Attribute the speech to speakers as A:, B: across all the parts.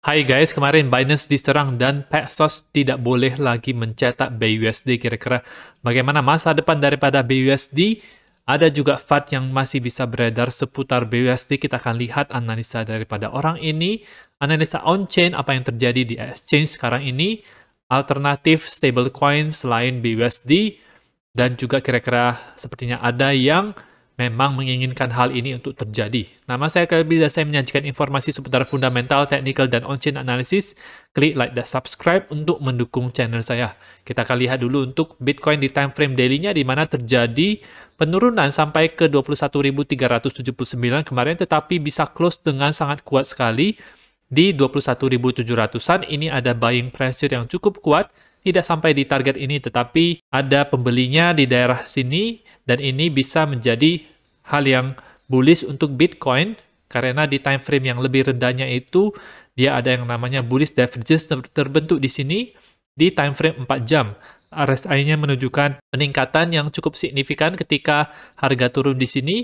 A: Hai guys, kemarin Binance diserang dan Pesos tidak boleh lagi mencetak BUSD kira-kira bagaimana masa depan daripada BUSD? Ada juga FAT yang masih bisa beredar seputar BUSD. Kita akan lihat analisa daripada orang ini, analisa on-chain apa yang terjadi di exchange sekarang ini, alternatif stablecoin selain BUSD, dan juga kira-kira sepertinya ada yang memang menginginkan hal ini untuk terjadi. Nama saya Kalbila, saya menyajikan informasi seputar fundamental, technical, dan on-chain analysis. Klik like dan subscribe untuk mendukung channel saya. Kita akan lihat dulu untuk Bitcoin di time frame daily-nya di mana terjadi penurunan sampai ke 21.379 kemarin, tetapi bisa close dengan sangat kuat sekali di 21.700-an. Ini ada buying pressure yang cukup kuat, tidak sampai di target ini, tetapi ada pembelinya di daerah sini, dan ini bisa menjadi hal yang bullish untuk Bitcoin, karena di time frame yang lebih rendahnya itu, dia ada yang namanya bullish divergence terbentuk di sini, di time frame 4 jam. RSI-nya menunjukkan peningkatan yang cukup signifikan ketika harga turun di sini,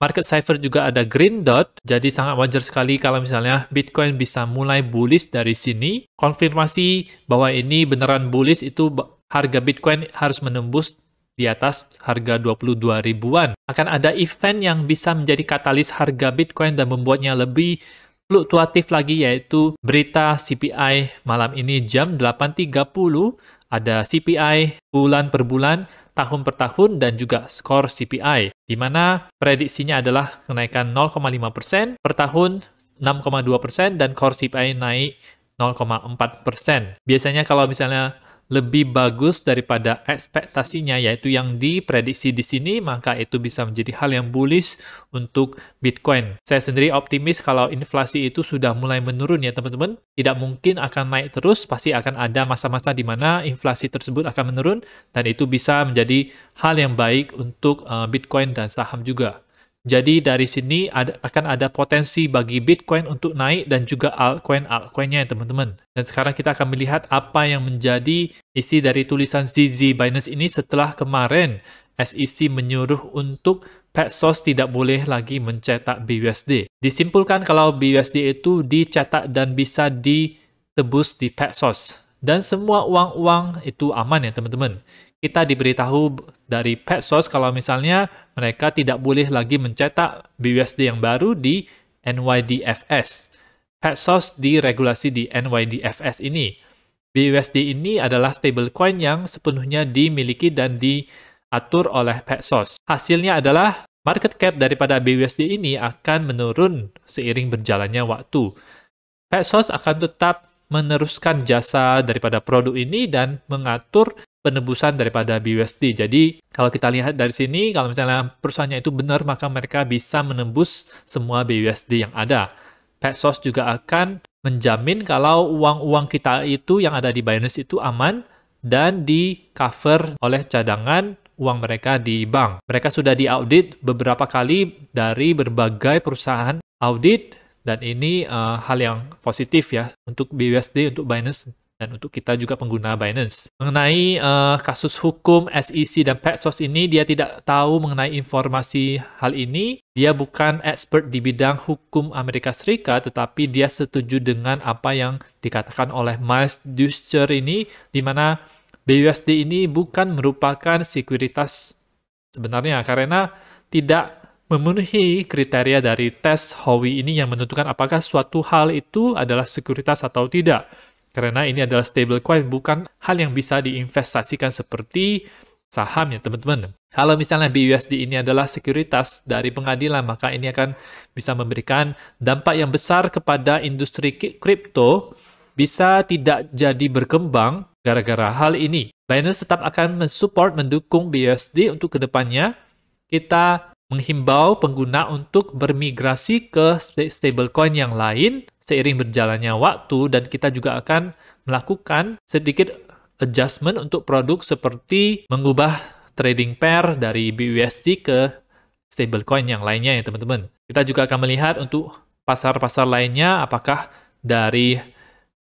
A: Market cipher juga ada green dot, jadi sangat wajar sekali kalau misalnya Bitcoin bisa mulai bullish dari sini. Konfirmasi bahwa ini beneran bullish itu harga Bitcoin harus menembus di atas harga 22 ribuan. Akan ada event yang bisa menjadi katalis harga Bitcoin dan membuatnya lebih fluktuatif lagi yaitu berita CPI malam ini jam 8.30 ada CPI bulan per bulan tahun per tahun dan juga skor CPI, di mana prediksinya adalah kenaikan 0,5% per tahun, 6,2% dan skor CPI naik 0,4%. Biasanya kalau misalnya lebih bagus daripada ekspektasinya yaitu yang diprediksi di sini maka itu bisa menjadi hal yang bullish untuk Bitcoin. Saya sendiri optimis kalau inflasi itu sudah mulai menurun ya teman-teman. Tidak mungkin akan naik terus, pasti akan ada masa-masa di mana inflasi tersebut akan menurun dan itu bisa menjadi hal yang baik untuk eh, Bitcoin dan saham juga. Jadi dari sini ada, akan ada potensi bagi Bitcoin untuk naik dan juga altcoin altcoinnya ya teman-teman. Dan sekarang kita akan melihat apa yang menjadi isi dari tulisan ZZ Binance ini setelah kemarin SEC menyuruh untuk Petsos tidak boleh lagi mencetak BUSD. Disimpulkan kalau BUSD itu dicetak dan bisa ditebus di Petsos. Dan semua uang-uang itu aman ya teman-teman kita diberitahu dari Petsos kalau misalnya mereka tidak boleh lagi mencetak BUSD yang baru di NYDFS. Petsos diregulasi di NYDFS ini. BUSD ini adalah stablecoin yang sepenuhnya dimiliki dan diatur oleh Petsos. Hasilnya adalah market cap daripada BUSD ini akan menurun seiring berjalannya waktu. Petsos akan tetap meneruskan jasa daripada produk ini dan mengatur penebusan daripada BUSD. Jadi kalau kita lihat dari sini, kalau misalnya perusahaannya itu benar, maka mereka bisa menembus semua BUSD yang ada. Petsos juga akan menjamin kalau uang-uang kita itu yang ada di Binance itu aman dan di cover oleh cadangan uang mereka di bank. Mereka sudah diaudit beberapa kali dari berbagai perusahaan audit dan ini uh, hal yang positif ya untuk BUSD untuk Binance dan untuk kita juga pengguna Binance. Mengenai uh, kasus hukum SEC dan Paxos ini, dia tidak tahu mengenai informasi hal ini. Dia bukan expert di bidang hukum Amerika Serikat, tetapi dia setuju dengan apa yang dikatakan oleh Miles Duscher ini, di mana BUSD ini bukan merupakan sekuritas sebenarnya, karena tidak memenuhi kriteria dari tes Howey ini yang menentukan apakah suatu hal itu adalah sekuritas atau tidak. Karena ini adalah stablecoin, bukan hal yang bisa diinvestasikan seperti saham ya teman-teman. Kalau misalnya BUSD ini adalah sekuritas dari pengadilan, maka ini akan bisa memberikan dampak yang besar kepada industri kripto bisa tidak jadi berkembang gara-gara hal ini. Binance tetap akan mensupport, mendukung BUSD untuk kedepannya. Kita menghimbau pengguna untuk bermigrasi ke stablecoin yang lain seiring berjalannya waktu dan kita juga akan melakukan sedikit adjustment untuk produk seperti mengubah trading pair dari BUSD ke stablecoin yang lainnya ya teman-teman. Kita juga akan melihat untuk pasar-pasar lainnya apakah dari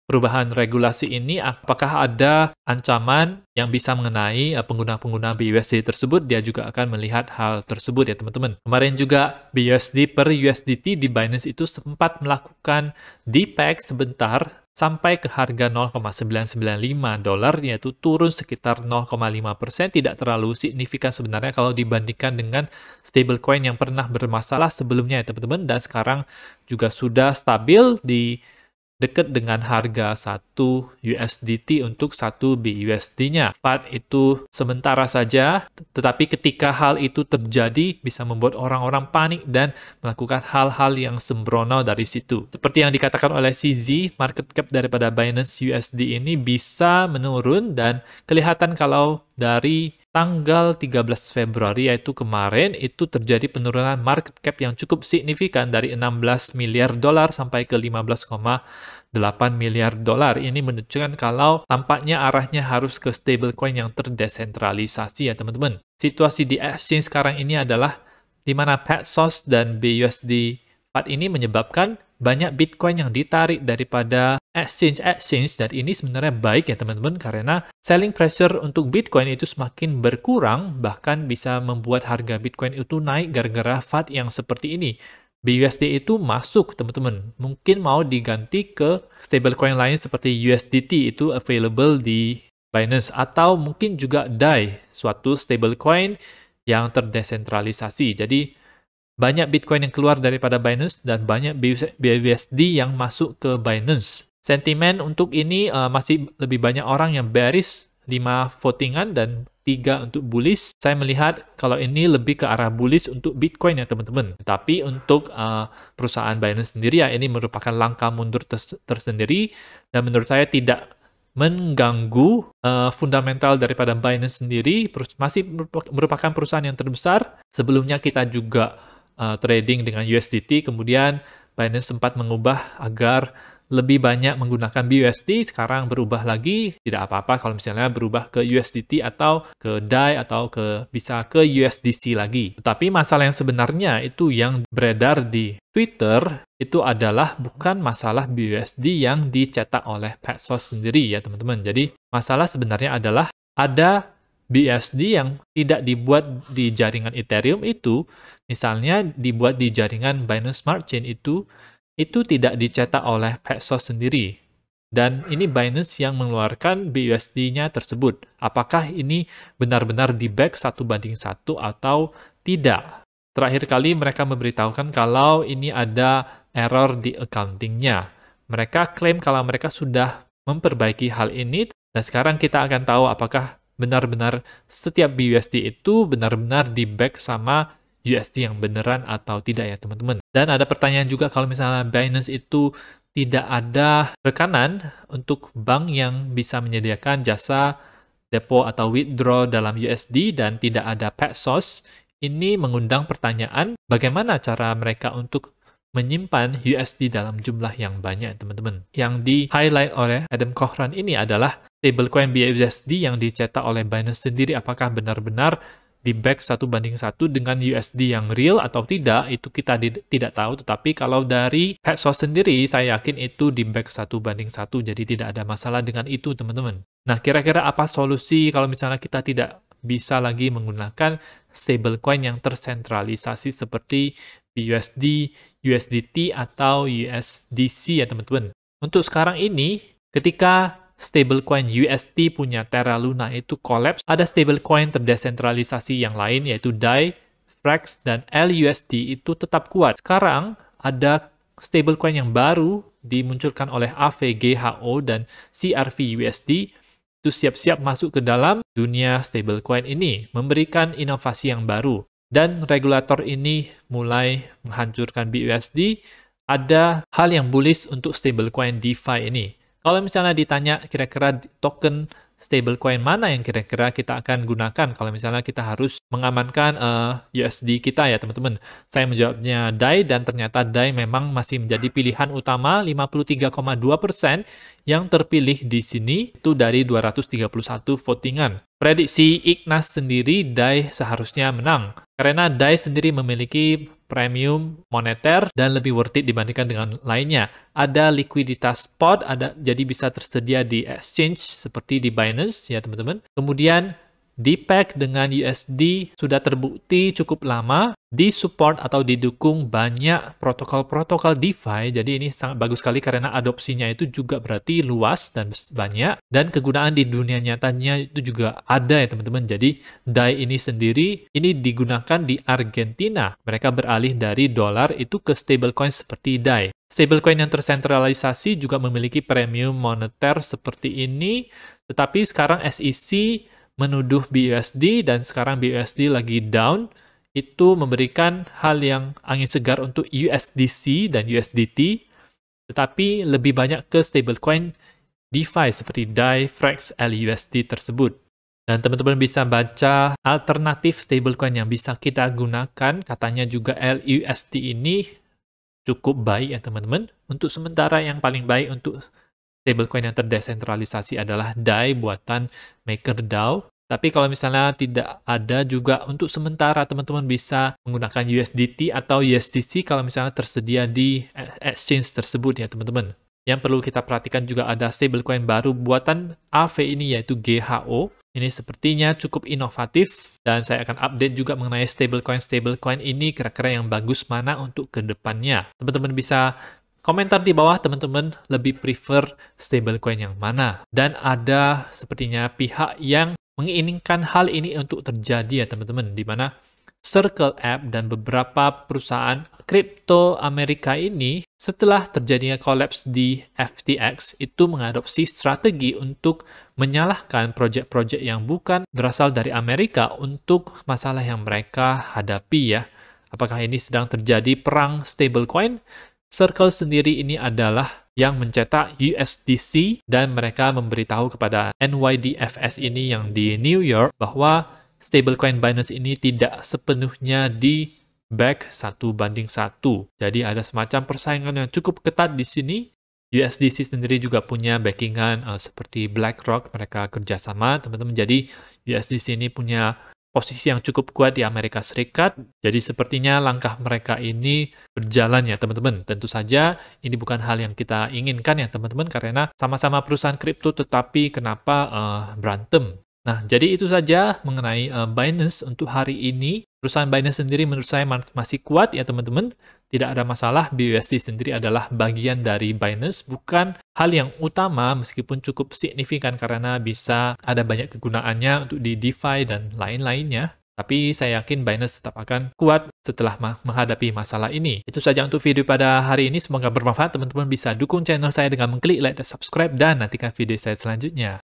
A: perubahan regulasi ini, apakah ada ancaman yang bisa mengenai eh, pengguna-pengguna BUSD tersebut, dia juga akan melihat hal tersebut ya teman-teman. Kemarin juga BUSD per USDT di Binance itu sempat melakukan DPEG sebentar sampai ke harga 0,995 dolar yaitu turun sekitar 0,5% tidak terlalu signifikan sebenarnya kalau dibandingkan dengan stablecoin yang pernah bermasalah sebelumnya ya teman-teman dan sekarang juga sudah stabil di dekat dengan harga 1 USDT untuk 1 BUSD-nya. Fat itu sementara saja, tetapi ketika hal itu terjadi bisa membuat orang-orang panik dan melakukan hal-hal yang sembrono dari situ. Seperti yang dikatakan oleh CZ, market cap daripada Binance USD ini bisa menurun dan kelihatan kalau dari tanggal 13 Februari yaitu kemarin itu terjadi penurunan market cap yang cukup signifikan dari 16 miliar dolar sampai ke 15,8 miliar dolar. Ini menunjukkan kalau tampaknya arahnya harus ke stablecoin yang terdesentralisasi ya teman-teman. Situasi di exchange sekarang ini adalah di mana Paxos dan BUSD Part ini menyebabkan banyak Bitcoin yang ditarik daripada exchange-exchange dan ini sebenarnya baik ya teman-teman karena selling pressure untuk Bitcoin itu semakin berkurang bahkan bisa membuat harga Bitcoin itu naik gara-gara FAT yang seperti ini. BUSD itu masuk teman-teman. Mungkin mau diganti ke stablecoin lain seperti USDT itu available di Binance atau mungkin juga DAI, suatu stablecoin yang terdesentralisasi. Jadi banyak Bitcoin yang keluar daripada Binance dan banyak BUSD yang masuk ke Binance. Sentimen untuk ini uh, masih lebih banyak orang yang bearish, 5 votingan dan 3 untuk bullish. Saya melihat kalau ini lebih ke arah bullish untuk Bitcoin ya teman-teman. Tapi untuk uh, perusahaan Binance sendiri ya ini merupakan langkah mundur ters tersendiri dan menurut saya tidak mengganggu uh, fundamental daripada Binance sendiri masih merupakan perusahaan yang terbesar sebelumnya kita juga uh, trading dengan USDT. Kemudian Binance sempat mengubah agar lebih banyak menggunakan BUSD, sekarang berubah lagi, tidak apa-apa kalau misalnya berubah ke USDT atau ke DAI atau ke bisa ke USDC lagi. Tetapi masalah yang sebenarnya itu yang beredar di Twitter itu adalah bukan masalah BUSD yang dicetak oleh Petsos sendiri ya teman-teman. Jadi masalah sebenarnya adalah ada BSD yang tidak dibuat di jaringan Ethereum itu, misalnya dibuat di jaringan Binance Smart Chain itu, itu tidak dicetak oleh Paxos sendiri. Dan ini Binance yang mengeluarkan BUSD-nya tersebut. Apakah ini benar-benar di back satu banding satu atau tidak? Terakhir kali mereka memberitahukan kalau ini ada error di accounting-nya. Mereka klaim kalau mereka sudah memperbaiki hal ini, dan sekarang kita akan tahu apakah benar-benar setiap BUSD itu benar-benar di back sama USD yang beneran atau tidak ya teman-teman. Dan ada pertanyaan juga kalau misalnya Binance itu tidak ada rekanan untuk bank yang bisa menyediakan jasa depo atau withdraw dalam USD dan tidak ada pet source, ini mengundang pertanyaan bagaimana cara mereka untuk menyimpan USD dalam jumlah yang banyak, teman-teman. Yang di-highlight oleh Adam Cochran ini adalah stablecoin BUSD yang dicetak oleh Binance sendiri apakah benar-benar di back satu banding satu dengan USD yang real atau tidak itu kita tidak tahu tetapi kalau dari Petsos sendiri saya yakin itu di back satu banding satu jadi tidak ada masalah dengan itu teman-teman nah kira-kira apa solusi kalau misalnya kita tidak bisa lagi menggunakan stablecoin yang tersentralisasi seperti BUSD USDT atau USDC ya teman-teman. Untuk sekarang ini, ketika stablecoin UST punya Terra Luna itu collapse, ada stablecoin terdesentralisasi yang lain yaitu DAI, Frax, e dan LUSD itu tetap kuat. Sekarang ada stablecoin yang baru dimunculkan oleh AVGHO dan CRV USD itu siap-siap masuk ke dalam dunia stablecoin ini, memberikan inovasi yang baru dan regulator ini mulai menghancurkan BUSD, ada hal yang bullish untuk stablecoin DeFi ini. Kalau misalnya ditanya kira-kira token stablecoin mana yang kira-kira kita akan gunakan kalau misalnya kita harus mengamankan uh, eh, USD kita ya teman-teman. Saya menjawabnya DAI dan ternyata DAI memang masih menjadi pilihan utama 53,2% yang terpilih di sini itu dari 231 votingan. Prediksi Ignas sendiri DAI seharusnya menang karena DAI sendiri memiliki premium, moneter, dan lebih worth it dibandingkan dengan lainnya. Ada likuiditas spot, ada jadi bisa tersedia di exchange seperti di Binance ya teman-teman. Kemudian DPEG dengan USD sudah terbukti cukup lama disupport atau didukung banyak protokol-protokol DeFi. Jadi ini sangat bagus sekali karena adopsinya itu juga berarti luas dan banyak dan kegunaan di dunia nyatanya itu juga ada ya teman-teman. Jadi DAI ini sendiri ini digunakan di Argentina. Mereka beralih dari dolar itu ke stablecoin seperti DAI. Stablecoin yang tersentralisasi juga memiliki premium moneter seperti ini, tetapi sekarang SEC menuduh BUSD dan sekarang BUSD lagi down, itu memberikan hal yang angin segar untuk USDC dan USDT, tetapi lebih banyak ke stablecoin DeFi seperti DAI, Frax, LUSD tersebut. Dan teman-teman bisa baca alternatif stablecoin yang bisa kita gunakan, katanya juga LUSD ini cukup baik ya teman-teman. Untuk sementara yang paling baik untuk stablecoin yang terdesentralisasi adalah DAI buatan MakerDAO. Tapi kalau misalnya tidak ada juga untuk sementara teman-teman bisa menggunakan USDT atau USDC kalau misalnya tersedia di exchange tersebut ya teman-teman. Yang perlu kita perhatikan juga ada stablecoin baru buatan AV ini yaitu GHO. Ini sepertinya cukup inovatif dan saya akan update juga mengenai stablecoin-stablecoin ini kira-kira yang bagus mana untuk kedepannya. Teman-teman bisa komentar di bawah teman-teman lebih prefer stablecoin yang mana. Dan ada sepertinya pihak yang menginginkan hal ini untuk terjadi ya teman-teman, di mana Circle App dan beberapa perusahaan kripto Amerika ini setelah terjadinya kolaps di FTX itu mengadopsi strategi untuk menyalahkan proyek-proyek yang bukan berasal dari Amerika untuk masalah yang mereka hadapi ya. Apakah ini sedang terjadi perang stablecoin? Circle sendiri ini adalah yang mencetak USDC dan mereka memberitahu kepada NYDFS ini yang di New York bahwa stablecoin Binance ini tidak sepenuhnya di back satu banding satu. Jadi ada semacam persaingan yang cukup ketat di sini. USDC sendiri juga punya backingan uh, seperti BlackRock, mereka kerjasama teman-teman. Jadi USDC ini punya posisi yang cukup kuat di Amerika Serikat. Jadi sepertinya langkah mereka ini berjalan ya teman-teman. Tentu saja ini bukan hal yang kita inginkan ya teman-teman karena sama-sama perusahaan kripto tetapi kenapa uh, berantem. Nah, jadi itu saja mengenai uh, Binance untuk hari ini. Perusahaan Binance sendiri menurut saya masih kuat ya teman-teman. Tidak ada masalah, BUSD sendiri adalah bagian dari Binance, bukan hal yang utama meskipun cukup signifikan karena bisa ada banyak kegunaannya untuk di DeFi dan lain-lainnya. Tapi saya yakin Binance tetap akan kuat setelah menghadapi masalah ini. Itu saja untuk video pada hari ini. Semoga bermanfaat. Teman-teman bisa dukung channel saya dengan mengklik like dan subscribe dan nantikan video saya selanjutnya.